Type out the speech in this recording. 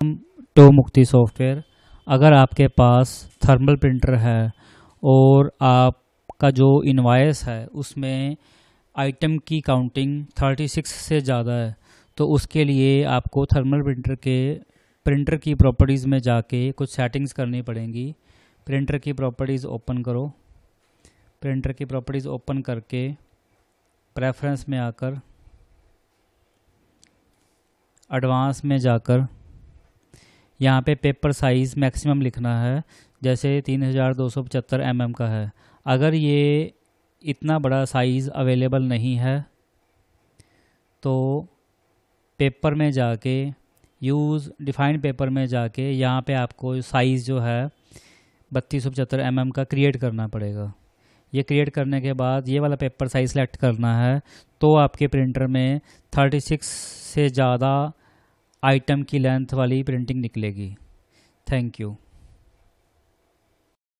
to तो मुक्ति software अगर आपके पास थर्मल प्रिंटर है और आपका जो इन्वाइस है उसमें आइटम की काउंटिंग 36 से ज़्यादा है तो उसके लिए आपको थर्मल प्रिंटर के प्रिंटर की प्रॉपर्टीज़ में जाके कुछ सेटिंग्स करनी पड़ेंगी प्रिंटर की प्रॉपर्टीज़ ओपन करो प्रिंटर की प्रॉपर्टीज़ ओपन करके प्रेफरेंस में आकर एडवांस में जाकर यहाँ पे पेपर साइज़ मैक्सिमम लिखना है जैसे तीन हज़ार दो सौ पचहत्तर एम mm एम का है अगर ये इतना बड़ा साइज़ अवेलेबल नहीं है तो पेपर में जाके यूज़ डिफाइंड पेपर में जाके यहाँ पे आपको साइज़ जो है बत्तीस सौ पचहत्तर एम mm एम का क्रिएट करना पड़ेगा ये क्रिएट करने के बाद ये वाला पेपर साइज़ सेलेक्ट करना है तो आपके प्रिंटर में थर्टी सिक्स से ज़्यादा आइटम की लेंथ वाली प्रिंटिंग निकलेगी थैंक यू